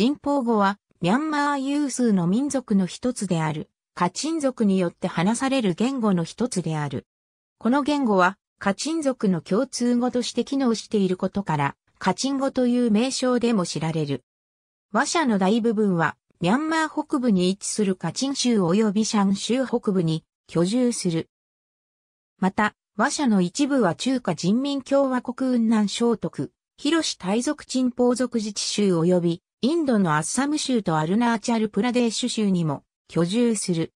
人法語は、ミャンマー有数の民族の一つである、カチン族によって話される言語の一つである。この言語は、カチン族の共通語として機能していることから、カチン語という名称でも知られる。和社の大部分は、ミャンマー北部に位置するカチン州及びシャン州北部に居住する。また、和社の一部は中華人民共和国雲南省徳、広し大族鎮宝族自治州及びインドのアッサム州とアルナーチャルプラデーシュ州にも居住する。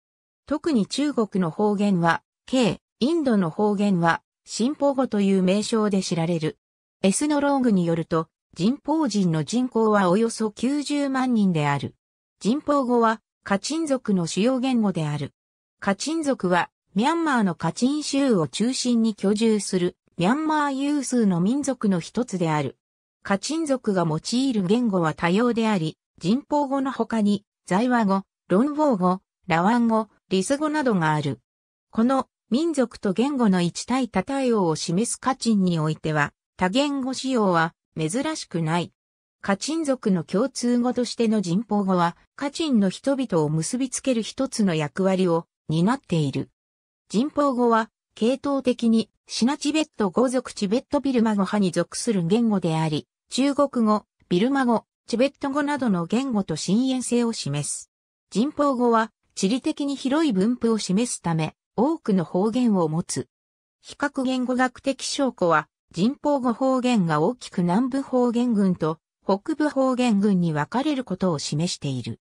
特に中国の方言は、K、インドの方言は、進歩語という名称で知られる。エスノローグによると、人法人の人口はおよそ90万人である。人法語は、カチン族の主要言語である。カチン族は、ミャンマーのカチン州を中心に居住する、ミャンマー有数の民族の一つである。カチン族が用いる言語は多様であり、人法語の他に、在話語、論語語、ラワン語、リス語などがある。この民族と言語の一体多対応を示すカチンにおいては、多言語使用は珍しくない。カチン族の共通語としての人法語は、カチンの人々を結びつける一つの役割を担っている。人法語は系統的にシナチベット語族チベットビルマ語派に属する言語であり、中国語、ビルマ語、チベット語などの言語と親縁性を示す。人法語は地理的に広い分布を示すため、多くの方言を持つ。比較言語学的証拠は、人法語方言が大きく南部方言群と北部方言群に分かれることを示している。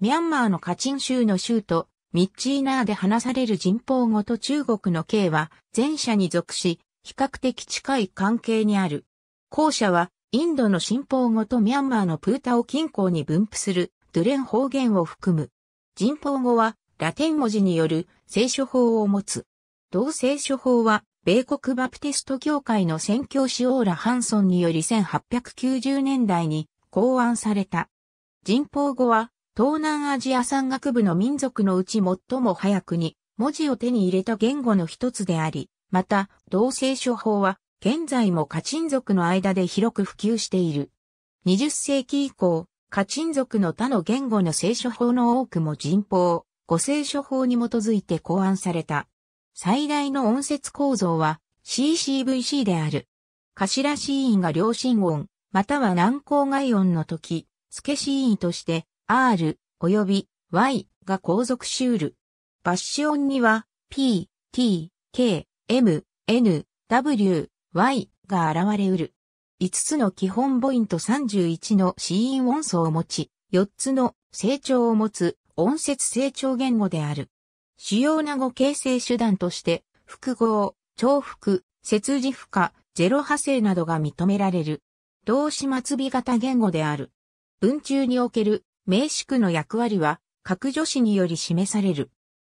ミャンマーのカチン州の州都ミッチーナーで話される人法語と中国の刑は前者に属し、比較的近い関係にある。後者はインドの新法語とミャンマーのプータオ近郊に分布するドゥレン方言を含む。人法語はラテン文字による聖書法を持つ。同聖書法は米国バプテスト教会の宣教師オーラ・ハンソンにより1890年代に考案された。人法語は東南アジア山岳部の民族のうち最も早くに文字を手に入れた言語の一つであり、また、同性書法は現在もカチン族の間で広く普及している。20世紀以降、カチン族の他の言語の聖書法の多くも人法、五聖書法に基づいて考案された。最大の音節構造は CCVC である。頭子音が両心音、または難航外音の時、付け子音として R 及び Y が後続シュール。バッシオンには P、T、K、M、N、W、Y が現れうる。5つの基本母音と31の子音音素を持ち、4つの成長を持つ音節成長言語である。主要な語形成手段として、複合、重複、切字負荷、ゼロ派生などが認められる。動詞末尾型言語である。文中における名宿の役割は、各助詞により示される。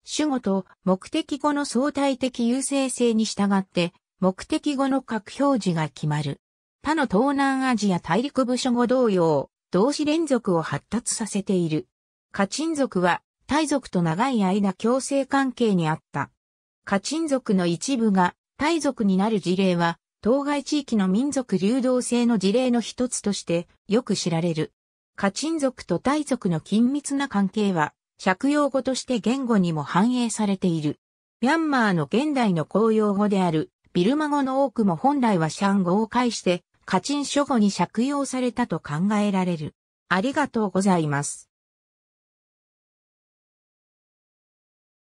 主語と目的語の相対的優勢性に従って、目的語の各表示が決まる。他の東南アジア大陸部諸語同様、動詞連続を発達させている。カチン族は、タイ族と長い間共生関係にあった。カチン族の一部が、タイ族になる事例は、当該地域の民族流動性の事例の一つとして、よく知られる。カチン族とタイ族の緊密な関係は、借用語として言語にも反映されている。ミャンマーの現代の公用語である、ビルマ語の多くも本来はシャン語を介して、カチン諸語に借用されたと考えられる。ありがとうございます。